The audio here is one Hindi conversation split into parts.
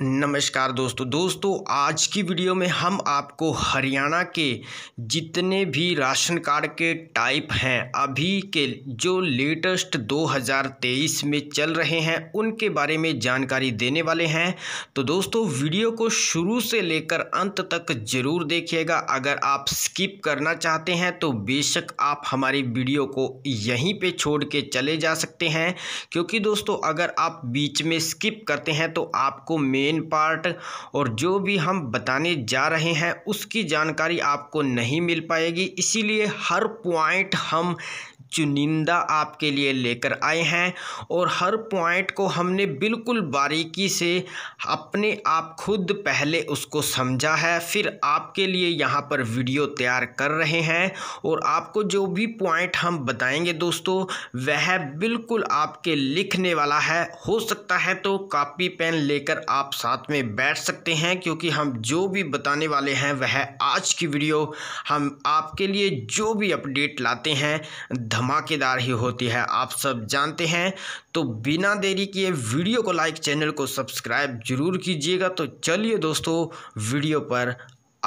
नमस्कार दोस्तों दोस्तों आज की वीडियो में हम आपको हरियाणा के जितने भी राशन कार्ड के टाइप हैं अभी के जो लेटेस्ट 2023 में चल रहे हैं उनके बारे में जानकारी देने वाले हैं तो दोस्तों वीडियो को शुरू से लेकर अंत तक ज़रूर देखिएगा अगर आप स्किप करना चाहते हैं तो बेशक आप हमारी वीडियो को यहीं पर छोड़ के चले जा सकते हैं क्योंकि दोस्तों अगर आप बीच में स्किप करते हैं तो आपको मे मेन पार्ट और जो भी हम बताने जा रहे हैं उसकी जानकारी आपको नहीं मिल पाएगी इसीलिए हर पॉइंट हम चुनिंदा आपके लिए लेकर आए हैं और हर पॉइंट को हमने बिल्कुल बारीकी से अपने आप खुद पहले उसको समझा है फिर आपके लिए यहाँ पर वीडियो तैयार कर रहे हैं और आपको जो भी पॉइंट हम बताएंगे दोस्तों वह बिल्कुल आपके लिखने वाला है हो सकता है तो कापी पेन लेकर आप साथ में बैठ सकते हैं क्योंकि हम जो भी बताने वाले हैं वह आज की वीडियो हम आपके लिए जो भी अपडेट लाते हैं धमाकेदार ही होती है आप सब जानते हैं तो बिना देरी किए वीडियो को लाइक चैनल को सब्सक्राइब जरूर कीजिएगा तो चलिए दोस्तों वीडियो पर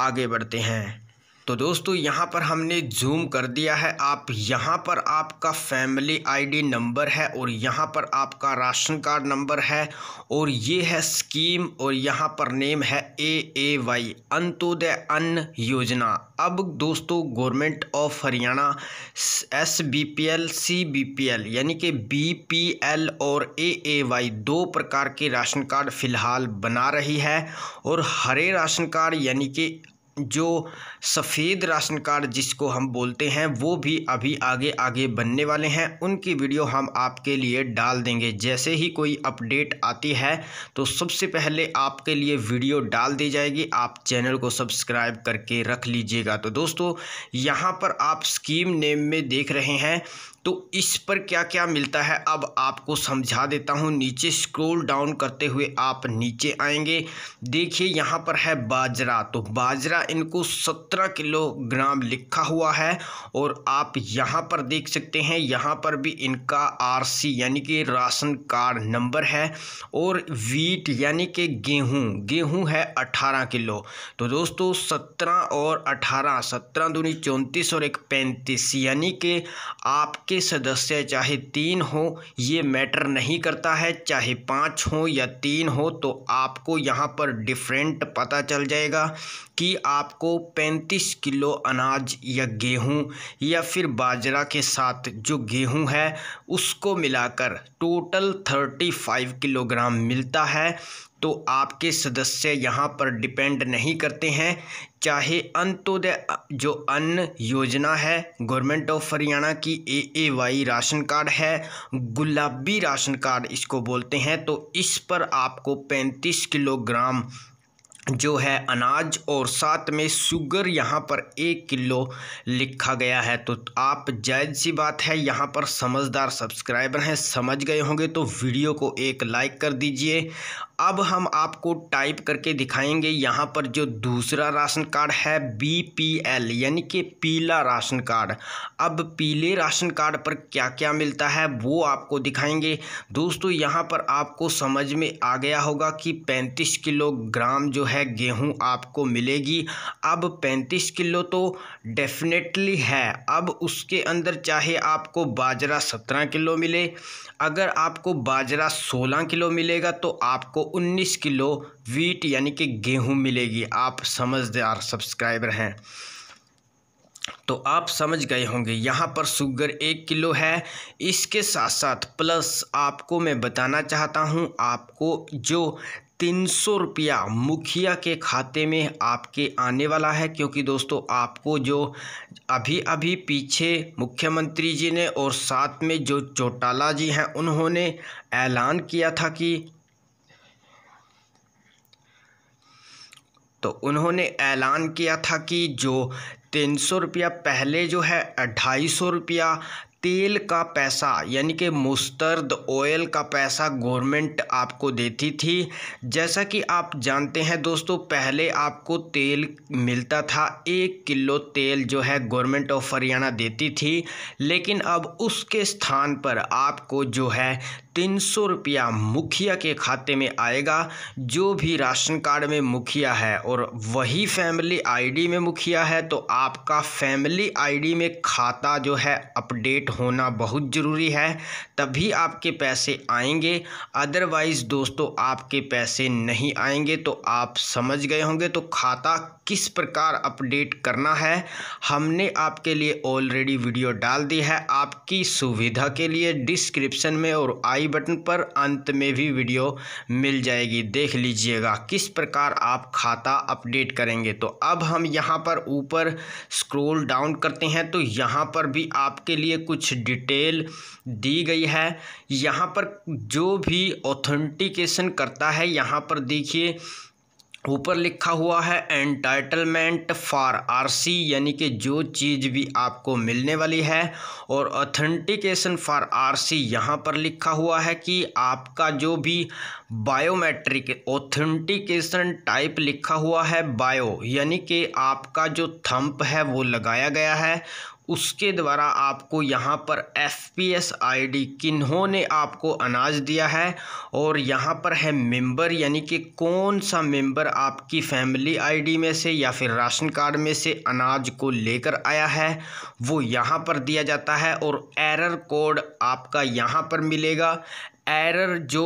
आगे बढ़ते हैं तो दोस्तों यहाँ पर हमने जूम कर दिया है आप यहाँ पर आपका फैमिली आईडी नंबर है और यहाँ पर आपका राशन कार्ड नंबर है और ये है स्कीम और यहाँ पर नेम है ए ए वाई अंत्योदय अन्न योजना अब दोस्तों government of Haryana S B P L C B P L यानी कि बी पी एल और ए ए वाई दो प्रकार के राशन कार्ड फ़िलहाल बना रही है और हरे राशन कार्ड यानी कि जो सफ़ेद राशन कार्ड जिसको हम बोलते हैं वो भी अभी आगे आगे बनने वाले हैं उनकी वीडियो हम आपके लिए डाल देंगे जैसे ही कोई अपडेट आती है तो सबसे पहले आपके लिए वीडियो डाल दी जाएगी आप चैनल को सब्सक्राइब करके रख लीजिएगा तो दोस्तों यहाँ पर आप स्कीम नेम में देख रहे हैं तो इस पर क्या क्या मिलता है अब आपको समझा देता हूँ नीचे स्क्रॉल डाउन करते हुए आप नीचे आएंगे देखिए यहाँ पर है बाजरा तो बाजरा इनको सत्रह किलोग्राम लिखा हुआ है और आप यहाँ पर देख सकते हैं यहाँ पर भी इनका आरसी यानी कि राशन कार्ड नंबर है और वीट यानी कि गेहूँ गेहूँ है अठारह किलो तो दोस्तों सत्रह और अठारह सत्रह दूनी चौंतीस और एक पैंतीस यानी कि आपके के सदस्य चाहे तीन हो ये मैटर नहीं करता है चाहे पाँच हो या तीन हो तो आपको यहाँ पर डिफरेंट पता चल जाएगा कि आपको 35 किलो अनाज या गेहूँ या फिर बाजरा के साथ जो गेहूँ है उसको मिलाकर टोटल 35 किलोग्राम मिलता है तो आपके सदस्य यहाँ पर डिपेंड नहीं करते हैं चाहे अंत्योदय जो अन्न योजना है गवर्नमेंट ऑफ हरियाणा की A A Y ration card है गुलाबी राशन कार्ड इसको बोलते हैं तो इस पर आपको पैंतीस किलोग्राम जो है अनाज और साथ में शुगर यहाँ पर एक किलो लिखा गया है तो आप जायज़ सी बात है यहाँ पर समझदार सब्सक्राइबर हैं समझ गए होंगे तो वीडियो को एक लाइक कर दीजिए अब हम आपको टाइप करके दिखाएंगे यहाँ पर जो दूसरा राशन कार्ड है बी पी एल यानी कि पीला राशन कार्ड अब पीले राशन कार्ड पर क्या क्या मिलता है वो आपको दिखाएंगे दोस्तों यहाँ पर आपको समझ में आ गया होगा कि 35 किलोग्राम जो है गेहूँ आपको मिलेगी अब 35 किलो तो डेफिनेटली है अब उसके अंदर चाहे आपको बाजरा सत्रह किलो मिले अगर आपको बाजरा सोलह किलो मिलेगा तो आपको उन्नीस किलो वीट यानी कि गेहूँ मिलेगी आप समझदार सब्सक्राइबर हैं तो आप समझ गए होंगे यहाँ पर शुगर एक किलो है इसके साथ साथ प्लस आपको मैं बताना चाहता हूँ आपको जो तीन सौ रुपया मुखिया के खाते में आपके आने वाला है क्योंकि दोस्तों आपको जो अभी अभी पीछे मुख्यमंत्री जी ने और साथ में जो चौटाला जी हैं उन्होंने ऐलान किया था कि तो उन्होंने ऐलान किया था कि जो तीन सौ रुपया पहले जो है ढाई सौ रुपया तेल का पैसा यानी कि मुस्तर्द ऑयल का पैसा गवर्नमेंट आपको देती थी जैसा कि आप जानते हैं दोस्तों पहले आपको तेल मिलता था एक किलो तेल जो है गवर्नमेंट ऑफ हरियाणा देती थी लेकिन अब उसके स्थान पर आपको जो है तीन सौ रुपया मुखिया के खाते में आएगा जो भी राशन कार्ड में मुखिया है और वही फैमिली आईडी में मुखिया है तो आपका फैमिली आईडी में खाता जो है अपडेट होना बहुत ज़रूरी है तभी आपके पैसे आएंगे अदरवाइज़ दोस्तों आपके पैसे नहीं आएंगे तो आप समझ गए होंगे तो खाता किस प्रकार अपडेट करना है हमने आपके लिए ऑलरेडी वीडियो डाल दी है आपकी सुविधा के लिए डिस्क्रिप्शन में और आई बटन पर अंत में भी वीडियो मिल जाएगी देख लीजिएगा किस प्रकार आप खाता अपडेट करेंगे तो अब हम यहाँ पर ऊपर स्क्रॉल डाउन करते हैं तो यहाँ पर भी आपके लिए कुछ डिटेल दी गई है यहाँ पर जो भी ऑथेंटिकेशन करता है यहाँ पर देखिए ऊपर लिखा हुआ है एंटाइटलमेंट फॉर आरसी यानी कि जो चीज़ भी आपको मिलने वाली है और ऑथेंटिकेशन फॉर आरसी यहाँ पर लिखा हुआ है कि आपका जो भी बायोमेट्रिक ऑथेंटिकेशन टाइप लिखा हुआ है बायो यानी कि आपका जो थंप है वो लगाया गया है उसके द्वारा आपको यहाँ पर F P S I D किन्होंने आपको अनाज दिया है और यहाँ पर है मेंबर यानी कि कौन सा मेंबर आपकी फैमिली आईडी में से या फिर राशन कार्ड में से अनाज को लेकर आया है वो यहाँ पर दिया जाता है और एरर कोड आपका यहाँ पर मिलेगा एरर जो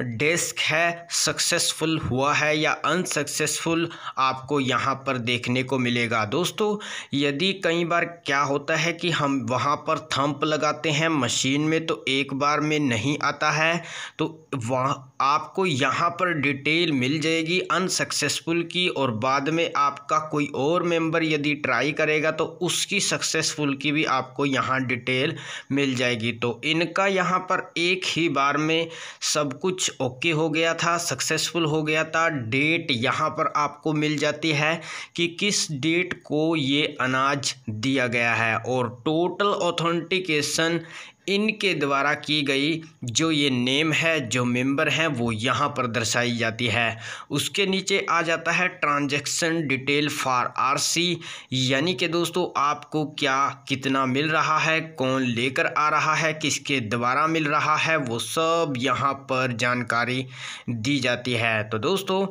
डेस्क है सक्सेसफुल हुआ है या अनसक्सेसफुल आपको यहाँ पर देखने को मिलेगा दोस्तों यदि कई बार क्या होता है कि हम वहाँ पर थंप लगाते हैं मशीन में तो एक बार में नहीं आता है तो वहाँ आपको यहाँ पर डिटेल मिल जाएगी अनसक्सेसफुल की और बाद में आपका कोई और मेंबर यदि ट्राई करेगा तो उसकी सक्सेसफुल की भी आपको यहाँ डिटेल मिल जाएगी तो इनका यहाँ पर एक ही बार में सब कुछ ओके हो गया था सक्सेसफुल हो गया था डेट यहाँ पर आपको मिल जाती है कि किस डेट को ये अनाज दिया गया है और टोटल ऑथेंटिकेशन इनके द्वारा की गई जो ये नेम है जो मेंबर हैं वो यहाँ पर दर्शाई जाती है उसके नीचे आ जाता है ट्रांजैक्शन डिटेल फॉर आरसी यानी कि दोस्तों आपको क्या कितना मिल रहा है कौन लेकर आ रहा है किसके द्वारा मिल रहा है वो सब यहाँ पर जानकारी दी जाती है तो दोस्तों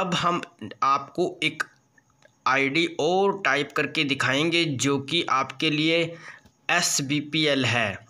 अब हम आपको एक आईडी और टाइप करके दिखाएंगे जो कि आपके लिए एस है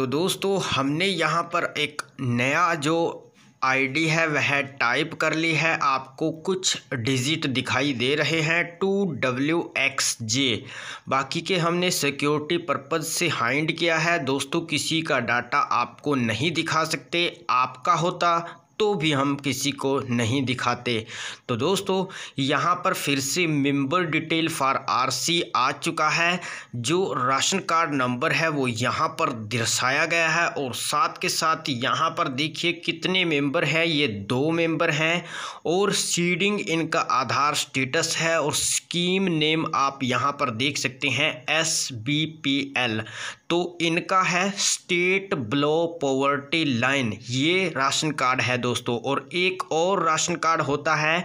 तो दोस्तों हमने यहाँ पर एक नया जो आईडी है वह टाइप कर ली है आपको कुछ डिजिट दिखाई दे रहे हैं टू डब्ल्यू एक्स जे बाकी के हमने सिक्योरिटी पर्पज़ से हाइंड किया है दोस्तों किसी का डाटा आपको नहीं दिखा सकते आपका होता तो भी हम किसी को नहीं दिखाते तो दोस्तों यहाँ पर फिर से मेंबर डिटेल फॉर आरसी आ चुका है जो राशन कार्ड नंबर है वो यहाँ पर दर्शाया गया है और साथ के साथ यहाँ पर देखिए कितने मेंबर हैं ये दो मेंबर हैं और सीडिंग इनका आधार स्टेटस है और स्कीम नेम आप यहाँ पर देख सकते हैं एस बी पी एल तो इनका है स्टेट ब्लो पॉवर्टी लाइन ये राशन कार्ड है दोस्तों दोस्तों और एक और राशन कार्ड होता है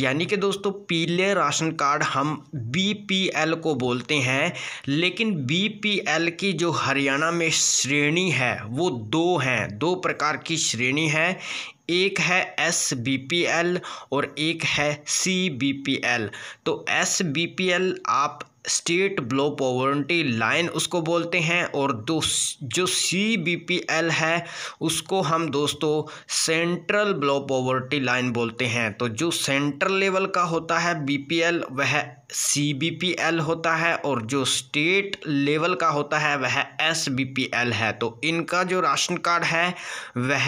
यानी कि दोस्तों पीले राशन कार्ड हम बीपीएल को बोलते हैं लेकिन बीपीएल की जो हरियाणा में श्रेणी है वो दो हैं दो प्रकार की श्रेणी है एक है एस बी पी एल और एक है सी बी पी एल तो एस बी पी एल आप स्टेट ब्लो पॉवर्टी लाइन उसको बोलते हैं और दो जो सी बी पी एल है उसको हम दोस्तों सेंट्रल ब्लो पॉवर्टी लाइन बोलते हैं तो जो सेंट्रल लेवल का होता है बी पी एल वह सी बी पी एल होता है और जो स्टेट लेवल का होता है वह एस बी पी एल है तो इनका जो राशन कार्ड है वह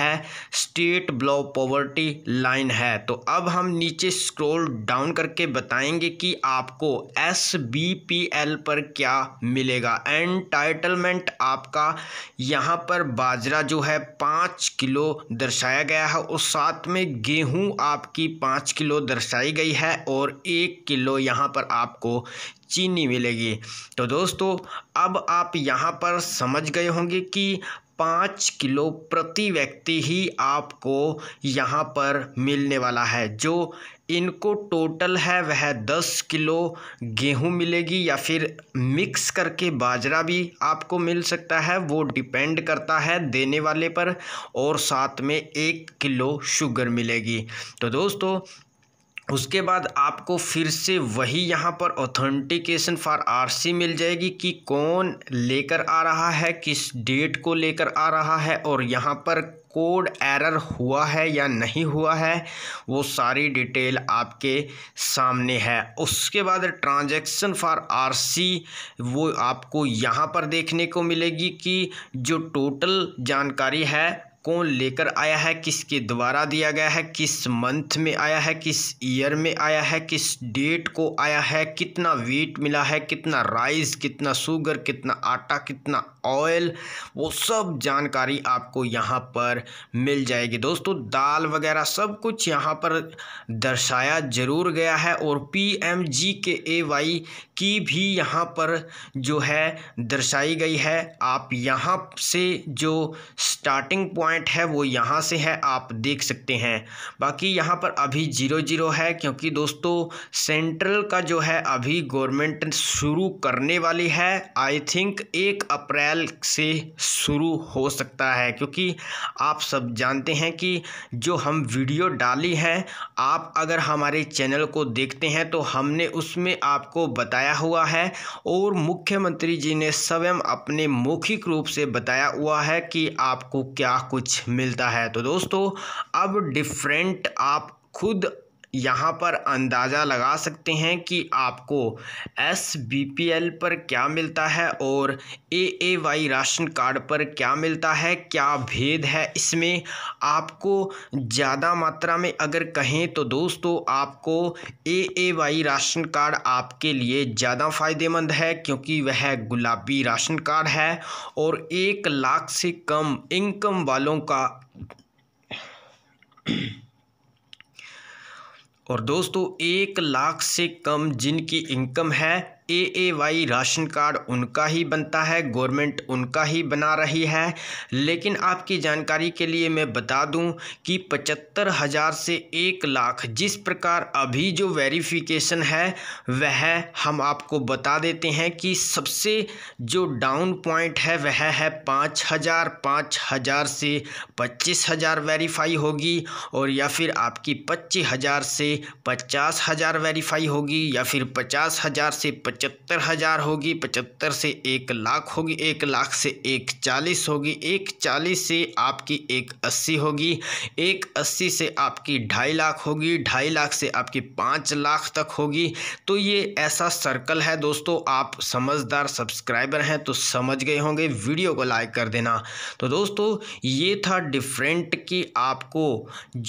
स्टेट ब्लॉ पॉवर्टी लाइन है तो अब हम नीचे स्क्रॉल डाउन करके बताएंगे कि आपको एस बी पी एल पर क्या मिलेगा एंटाइटलमेंट आपका यहाँ पर बाजरा जो है पाँच किलो दर्शाया गया है और साथ में गेहूँ आपकी पाँच किलो दर्शाई गई है और एक किलो यहाँ पर आपको चीनी मिलेगी तो दोस्तों अब आप यहाँ पर समझ गए होंगे कि पाँच किलो प्रति व्यक्ति ही आपको यहाँ पर मिलने वाला है जो इनको टोटल है वह दस किलो गेहूँ मिलेगी या फिर मिक्स करके बाजरा भी आपको मिल सकता है वो डिपेंड करता है देने वाले पर और साथ में एक किलो शुगर मिलेगी तो दोस्तों उसके बाद आपको फिर से वही यहाँ पर ऑथेंटिकेशन फॉर आरसी मिल जाएगी कि कौन लेकर आ रहा है किस डेट को लेकर आ रहा है और यहाँ पर कोड एरर हुआ है या नहीं हुआ है वो सारी डिटेल आपके सामने है उसके बाद ट्रांजैक्शन फॉर आरसी वो आपको यहाँ पर देखने को मिलेगी कि जो टोटल जानकारी है कौन लेकर आया है किसके द्वारा दिया गया है किस मंथ में आया है किस ईयर में आया है किस डेट को आया है कितना वेट मिला है कितना राइस कितना शुगर कितना आटा कितना ऑयल वो सब जानकारी आपको यहाँ पर मिल जाएगी दोस्तों दाल वगैरह सब कुछ यहाँ पर दर्शाया ज़रूर गया है और पी एम जी के ए वाई की भी यहाँ पर जो है दर्शाई गई है आप यहाँ से जो स्टार्टिंग पॉइंट है वो यहाँ से है आप देख सकते हैं बाकी यहाँ पर अभी ज़ीरो ज़ीरो है क्योंकि दोस्तों सेंट्रल का जो है अभी गवर्नमेंट शुरू करने वाली है आई थिंक एक अप्रैल से शुरू हो सकता है क्योंकि आप सब जानते हैं कि जो हम वीडियो डाली है आप अगर हमारे चैनल को देखते हैं तो हमने उसमें आपको बताया बताया हुआ है और मुख्यमंत्री जी ने स्वयं अपने मौखिक रूप से बताया हुआ है कि आपको क्या कुछ मिलता है तो दोस्तों अब डिफरेंट आप खुद यहाँ पर अंदाज़ा लगा सकते हैं कि आपको एस बी पी एल पर क्या मिलता है और A A Y ration card पर क्या मिलता है क्या भेद है इसमें आपको ज़्यादा मात्रा में अगर कहें तो दोस्तों आपको A A Y ration card आपके लिए ज़्यादा फ़ायदेमंद है क्योंकि वह गुलाबी राशन कार्ड है और एक लाख से कम इनकम वालों का और दोस्तों एक लाख से कम जिनकी इनकम है A A Y ration card उनका ही बनता है गवर्नमेंट उनका ही बना रही है लेकिन आपकी जानकारी के लिए मैं बता दूं कि पचहत्तर हज़ार से एक लाख जिस प्रकार अभी जो वेरिफिकेशन है वह हम आपको बता देते हैं कि सबसे जो डाउन पॉइंट है वह है पाँच हज़ार पाँच हज़ार से पच्चीस हज़ार वेरीफाई होगी और या फिर आपकी पच्चीस हज़ार से पचास हज़ार वेरीफाई होगी या फिर पचास हज़ार से पचहत्तर हज़ार होगी पचहत्तर से एक लाख होगी एक लाख से एक चालीस होगी एक चालीस से आपकी एक अस्सी होगी एक अस्सी से आपकी ढाई लाख होगी ढाई लाख से आपकी पाँच लाख तक होगी तो ये ऐसा सर्कल है दोस्तों आप समझदार सब्सक्राइबर हैं तो समझ गए होंगे वीडियो को लाइक कर देना तो दोस्तों ये था डिफरेंट कि आपको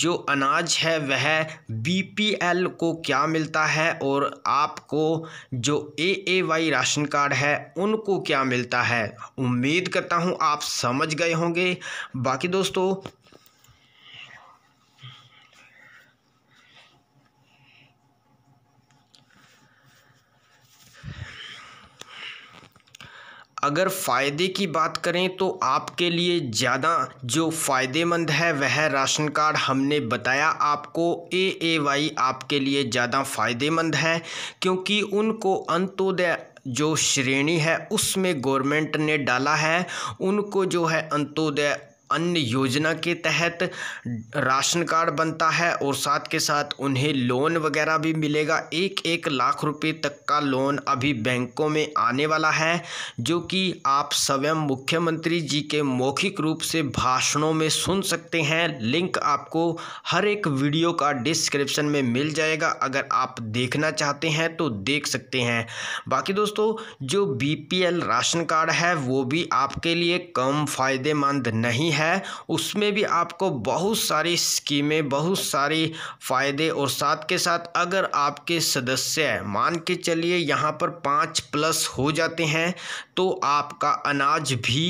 जो अनाज है वह बी को क्या मिलता है और आपको जो A A Y ration card है उनको क्या मिलता है उम्मीद करता हूँ आप समझ गए होंगे बाकी दोस्तों अगर फ़ायदे की बात करें तो आपके लिए ज़्यादा जो फ़ायदेमंद है वह राशन कार्ड हमने बताया आपको ए ए वाई आपके लिए ज़्यादा फ़ायदेमंद है क्योंकि उनको अंत्योदय जो श्रेणी है उसमें गवर्नमेंट ने डाला है उनको जो है अंत्योदय अन्य योजना के तहत राशन कार्ड बनता है और साथ के साथ उन्हें लोन वगैरह भी मिलेगा एक एक लाख रुपए तक का लोन अभी बैंकों में आने वाला है जो कि आप स्वयं मुख्यमंत्री जी के मौखिक रूप से भाषणों में सुन सकते हैं लिंक आपको हर एक वीडियो का डिस्क्रिप्शन में मिल जाएगा अगर आप देखना चाहते हैं तो देख सकते हैं बाकी दोस्तों जो बी राशन कार्ड है वो भी आपके लिए कम फ़ायदेमंद नहीं है है उसमें भी आपको बहुत सारी स्कीमें बहुत सारे फ़ायदे और साथ के साथ अगर आपके सदस्य मान के चलिए यहाँ पर पाँच प्लस हो जाते हैं तो आपका अनाज भी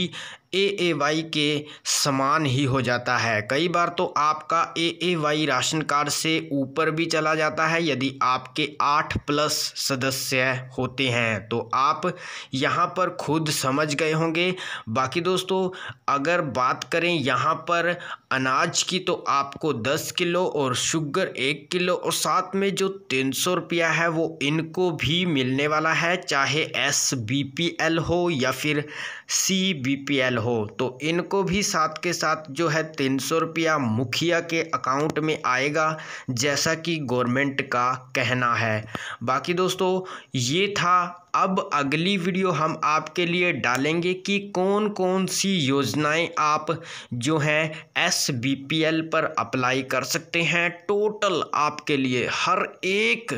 ए ए वाई के समान ही हो जाता है कई बार तो आपका A A Y ration card से ऊपर भी चला जाता है यदि आपके आठ प्लस सदस्य होते हैं तो आप यहाँ पर खुद समझ गए होंगे बाकी दोस्तों अगर बात करें यहाँ पर अनाज की तो आपको दस किलो और शुगर एक किलो और साथ में जो तीन सौ रुपया है वो इनको भी मिलने वाला है चाहे एस बी पी एल हो या फिर सी बी पी एल हो तो इनको भी साथ के साथ जो है तीन सौ रुपया मुखिया के अकाउंट में आएगा जैसा कि गवर्नमेंट का कहना है बाकी दोस्तों ये था अब अगली वीडियो हम आपके लिए डालेंगे कि कौन कौन सी योजनाएं आप जो हैं एस बी पी एल पर अप्लाई कर सकते हैं टोटल आपके लिए हर एक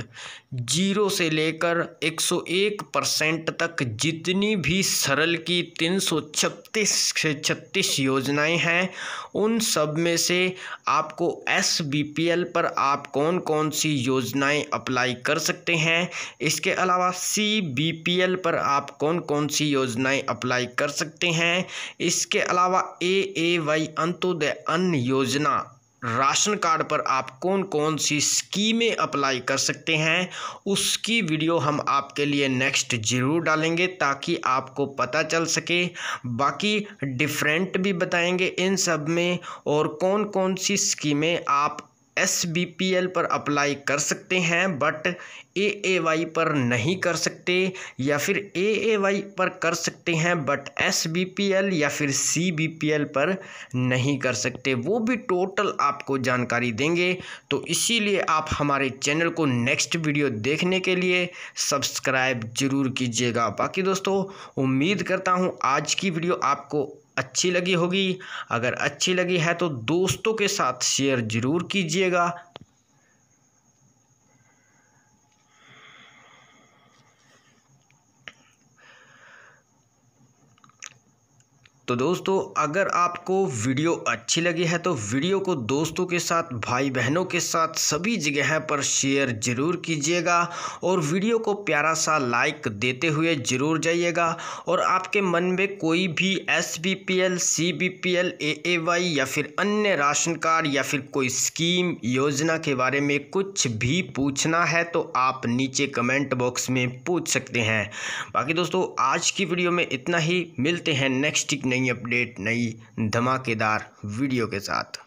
जीरो से लेकर 101 परसेंट तक जितनी भी सरल की तीन सौ छत्तीस से छत्तीस योजनाएं हैं उन सब में से आपको एस बी पी एल पर आप कौन कौन सी योजनाएं अप्लाई कर सकते हैं इसके अलावा सी बी पी एल पर आप कौन कौन सी योजनाएं अप्लाई कर सकते हैं इसके अलावा ए ए वाई अंत्योदय अन्न योजना राशन कार्ड पर आप कौन कौन सी स्कीमें अप्लाई कर सकते हैं उसकी वीडियो हम आपके लिए नेक्स्ट ज़रूर डालेंगे ताकि आपको पता चल सके बाकी डिफरेंट भी बताएंगे इन सब में और कौन कौन सी स्कीमें आप एस बी पी एल पर अप्लाई कर सकते हैं बट ए ए वाई पर नहीं कर सकते या फिर ए ए वाई पर कर सकते हैं but S B P L या फिर सी बी पी एल पर नहीं कर सकते वो भी टोटल आपको जानकारी देंगे तो इसीलिए आप हमारे चैनल को नेक्स्ट वीडियो देखने के लिए सब्सक्राइब ज़रूर कीजिएगा बाकी दोस्तों उम्मीद करता हूँ आज की वीडियो आपको अच्छी लगी होगी अगर अच्छी लगी है तो दोस्तों के साथ शेयर ज़रूर कीजिएगा तो दोस्तों अगर आपको वीडियो अच्छी लगी है तो वीडियो को दोस्तों के साथ भाई बहनों के साथ सभी जगह पर शेयर ज़रूर कीजिएगा और वीडियो को प्यारा सा लाइक देते हुए ज़रूर जाइएगा और आपके मन में कोई भी S B P L C B P L A A Y या फिर अन्य राशन कार्ड या फिर कोई स्कीम योजना के बारे में कुछ भी पूछना है तो आप नीचे कमेंट बॉक्स में पूछ सकते हैं बाकी दोस्तों आज की वीडियो में इतना ही मिलते हैं नेक्स्ट एक नई नई अपडेट नई धमाकेदार वीडियो के साथ